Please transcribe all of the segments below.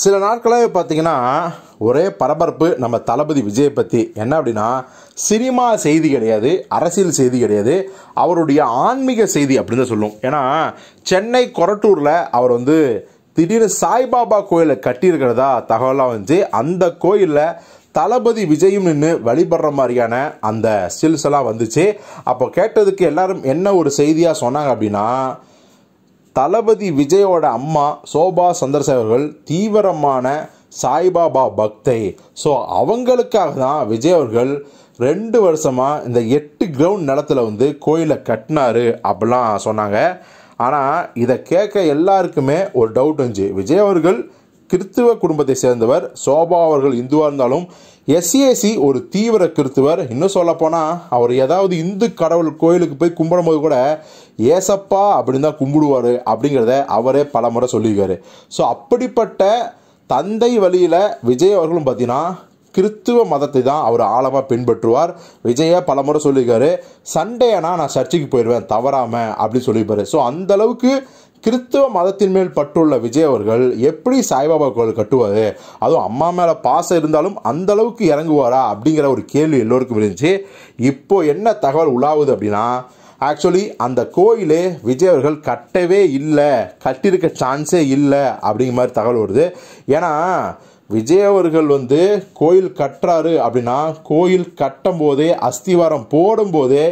சில நாட்களாகவே பார்த்தீங்கன்னா ஒரே பரபரப்பு நம்ம தளபதி விஜயை பற்றி என்ன அப்படின்னா சினிமா செய்தி கிடையாது அரசியல் செய்தி கிடையாது அவருடைய ஆன்மீக செய்தி அப்படின்னு சொல்லும் ஏன்னா சென்னை கொரட்டூரில் அவர் வந்து திடீர்னு சாய்பாபா கோயிலை கட்டியிருக்கிறதா தகவலாக வந்துச்சு அந்த கோயிலில் தளபதி விஜயும் நின்று வழிபடுற மாதிரியான அந்த ஸ்டில்ஸ் எல்லாம் வந்துச்சு அப்போ கேட்டதுக்கு எல்லாரும் என்ன ஒரு செய்தியாக சொன்னாங்க அப்படின்னா தளபதி விஜயோட அம்மா சோபா சந்தர்சன் தீவிரமான சாய்பாபா பக்தை ஸோ அவங்களுக்காக தான் விஜய் அவர்கள் ரெண்டு வருஷமாக இந்த எட்டு கிரவுண்ட் நிலத்தில் வந்து கோயிலை கட்டினாரு அப்படிலாம் சொன்னாங்க ஆனால் இதை கேட்க எல்லாருக்குமே ஒரு டவுட் இருந்துச்சு விஜய் அவர்கள் கிறித்துவ குடும்பத்தை சேர்ந்தவர் சோபா அவர்கள் இந்துவாக இருந்தாலும் எஸ்ஏசி ஒரு தீவிர கிறித்துவர் இன்னும் சொல்லப்போனால் அவர் ஏதாவது இந்து கடவுள் கோயிலுக்கு போய் கும்பிடும் போது கூட ஏசப்பா அப்படின்னு தான் கும்பிடுவார் அப்படிங்கிறத அவரே பல முறை சொல்லியிருக்காரு ஸோ அப்படிப்பட்ட தந்தை வழியில் விஜய் அவர்களும் பார்த்தீங்கன்னா கிறித்துவ மதத்தை தான் அவர் ஆழமாக பின்பற்றுவார் விஜய பலமுறை சொல்லியிருக்காரு சண்டேனா நான் சர்ச்சுக்கு போயிடுவேன் தவறாமல் அப்படின்னு சொல்லியிருப்பாரு ஸோ அந்தளவுக்கு கிறிஸ்துவ மதத்தின் மேல் பட்டுள்ள விஜய் அவர்கள் எப்படி சாய்பாபா கோவில் கட்டுவது அதுவும் அம்மா மேலே பாசம் இருந்தாலும் அந்த அளவுக்கு இறங்குவாரா அப்படிங்கிற ஒரு கேள்வி எல்லோருக்கும் இருந்துச்சு இப்போ என்ன தகவல் உலாவுது அப்படின்னா ஆக்சுவலி அந்த கோயிலே விஜய் அவர்கள் கட்டவே இல்லை கட்டியிருக்க சான்ஸே இல்லை அப்படிங்கிற மாதிரி தகவல் வருது ஏன்னா விஜய் அவர்கள் வந்து கோயில் கட்டுறாரு அப்படின்னா கோயில் கட்டும் போதே அஸ்திவாரம் போடும்போதே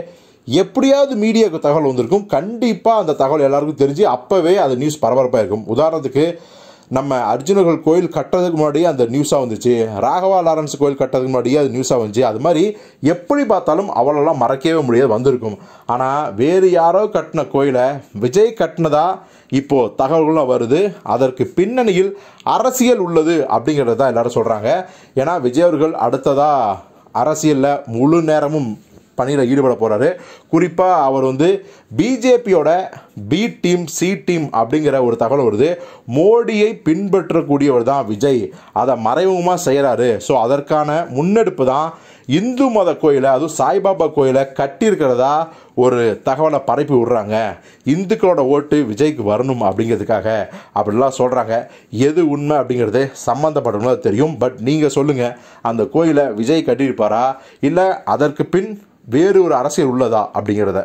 எப்படியாவது மீடியாவுக்கு தகவல் வந்திருக்கும் கண்டிப்பாக அந்த தகவல் எல்லாருக்கும் தெரிஞ்சு அப்போவே அந்த நியூஸ் பரபரப்பாக இருக்கும் உதாரணத்துக்கு நம்ம அர்ஜுனர்கள் கோயில் கட்டுறதுக்கு முன்னாடியே அந்த நியூஸாக வந்துச்சு ராகவா லாரன்ஸ் கோயில் கட்டுறதுக்கு முன்னாடியே அது நியூஸாக வந்துச்சு அது மாதிரி எப்படி பார்த்தாலும் அவளெல்லாம் மறக்கவே முடியாது வந்திருக்கும் ஆனால் வேறு யாரோ கட்டின கோயிலை விஜய் கட்டினதா இப்போது தகவல்கள்லாம் வருது அதற்கு பின்னணியில் அரசியல் உள்ளது அப்படிங்கிறது தான் எல்லோரும் சொல்கிறாங்க ஏன்னா விஜய் அவர்கள் அடுத்ததாக அரசியலில் முழு நேரமும் பணியில் ஈடுபட போகிறாரு குறிப்பாக அவர் வந்து பிஜேபியோட பி டீம் சி டீம் அப்படிங்கிற ஒரு தகவல் வருது மோடியை பின்பற்றக்கூடியவர் தான் விஜய் அதை மறைமுகமாக செய்கிறாரு ஸோ அதற்கான முன்னெடுப்பு தான் இந்து மத கோயிலை அதுவும் சாய்பாபா கோயிலை கட்டியிருக்கிறதா ஒரு தகவலை பரப்பி விடுறாங்க இந்துக்களோட ஓட்டு விஜய்க்கு வரணும் அப்படிங்கிறதுக்காக அப்படிலாம் சொல்கிறாங்க எது உண்மை அப்படிங்கிறது சம்மந்தப்பட்டவங்களும் தெரியும் பட் நீங்கள் சொல்லுங்கள் அந்த கோயிலை விஜய் கட்டியிருப்பாரா இல்லை அதற்கு பின் வேறு ஒரு அரசியல் உள்ளதா அப்படிங்கிறத